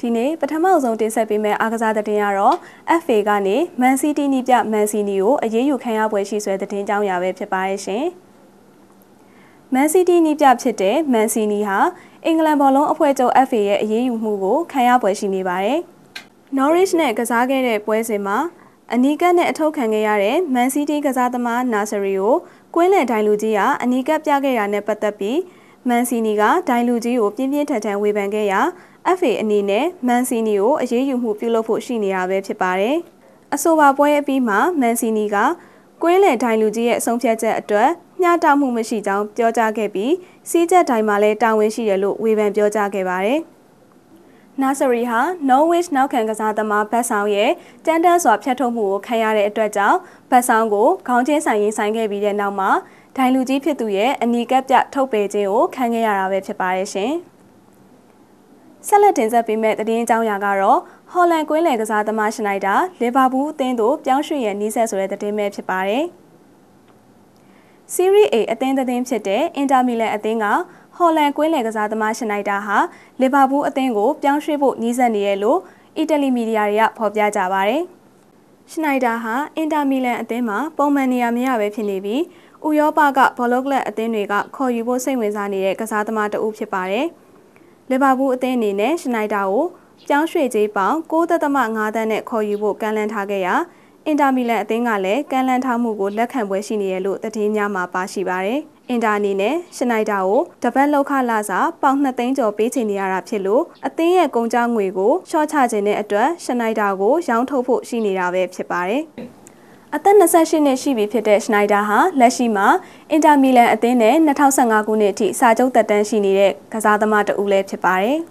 ဒီနေ့ပထမဆုံးတင်ဆက်ပေးမယ့်အားကစားသတင်းကတော့ FA ကနေ Man City နီးပြ Man City ကို အရေးယူခံရပွဲရှိဆွဲသတင်းကြောင်းရာပဲဖြစ်ပါရဲ့ရှင်။ Man City နီးပြဖြစ်တဲ့ Man City ဟာအင်္ဂလန်ဘောလုံးအဖွဲ့ချုပ် FA ရဲ့အရေးယူမှုကိုခံရပွဲရှိနေပါတယ်။ Norwich နဲ့ကစားခဲ့တဲ့ပွဲစဉ်မှာအနီကပ်နဲ့အထောက်ခံခဲ့ရတဲ့ Man City ကစားသမား Nasri ကိုကွင်းလယ်ဒိုင်လူကြီးကအနီကပ်ပြခဲ့တာနဲ့ပတ်သက်ပြီး Man City ကဒိုင်လူကြီးကိုပြင်းပြင်းထန်ထန်ဝေဖန်ခဲ့ရာ FA အနေနဲ့မန်စီနီကိုအရေးယူမှုပြုလုပ်ဖို့ရှိနေရပဲဖြစ်ပါတယ်။အဆိုပါပွဲအပြီးမှာမန်စီနီကကွင်းလယ်ဒိုင်လူကြီးရဲ့အဆုံးဖြတ်ချက်အတွက်မျှတမှုမရှိကြောင်းပြောကြားခဲ့ပြီးစီးကျက်ဒိုင်မှာလည်းတာဝန်ရှိတယ်လို့ဝေဖန်ပြောကြားခဲ့ပါတယ်။နာဆရီဟာ Norwich နောက်ခံကစားသမားဘတ်ဆောင်ရဲ့တန်တန်းစွာဖြတ်ထုတ်မှုကိုခံရတဲ့အတွက်ကြောင့်ဘတ်ဆောင်ကိုခေါင်းချင်းဆိုင်ရင်ဆိုင်ခဲ့ပြီးတဲ့နောက်မှာဒိုင်လူကြီးဖြစ်သူရဲ့အနီကပ်ပြထုတ်ပယ်ခြင်းကိုခံခဲ့ရတာပဲဖြစ်ပါရဲ့ရှင်။ဆက်လက်တင်ဆက်ပေးမယ့်သတင်းအကြောင်းအရာကတော့ဟော်လန်ကွင်းလယ်ကစားသမားရှနိုက်တာလီဗာပူးအသင်းသို့ပြောင်းရွှေ့ရန်နှီးဆက်ဆိုတဲ့သတင်းပဲဖြစ်ပါတယ်။ Serie A အသင်းသတင်းဖြစ်တဲ့အင်တာမီလန်အသင်းကဟော်လန်ကွင်းလယ်ကစားသမားရှနိုက်တာဟာလီဗာပူးအသင်းကိုပြောင်းရွှေ့ဖို့နှီးဆက်နေရလို့အီတလီမီဒီယာတွေကဖော်ပြကြပါတယ်။ရှနိုက်တာဟာအင်တာမီလန်အသင်းမှာပုံမှန်နေရာမရပဲဖြစ်နေပြီးဥရောပကဘောလုံးကလပ်အသင်းတွေကခေါ်ယူဖို့စိတ်ဝင်စားနေတဲ့ကစားသမားတဦးဖြစ်ပါတယ်။လီဗာပူးအသင်းအနေနဲ့ရှနိုက်တာကိုပြောင်းရွှေ့ကြေးပေါင်6.5သန်းနဲ့ခေါ်ယူဖို့ကမ်းလှမ်းထားခဲ့ရာအင်တာမီလန်အသင်းကလည်းကမ်းလှမ်းထားမှုကိုလက်ခံပွဲရှိနေရလို့သတင်းများမှာပါရှိပါတယ်။အင်တာအနေနဲ့ရှနိုက်တာကိုတပတ်လောက်ခလာစာပေါင်2သိန်းကျော်ပေးချင်နေရတာဖြစ်လို့အသင်းရဲ့ကုန်ကျငွေကိုရှော့ချခြင်းတဲ့အတွက်ရှနိုက်တာကိုရောင်းထုတ်ဖို့ရှိနေတာပဲဖြစ်ပါတယ်။အသက်28နှစ်ရှိပြီဖြစ်တဲ့ Schneider ဟာလက်ရှိမှာ Inter Milan အသင်းနဲ့2015ခုနှစ်အထိစာချုပ်သက်တမ်းရှိနေတဲ့ကစားသမားတဦးလည်းဖြစ်ပါတယ်။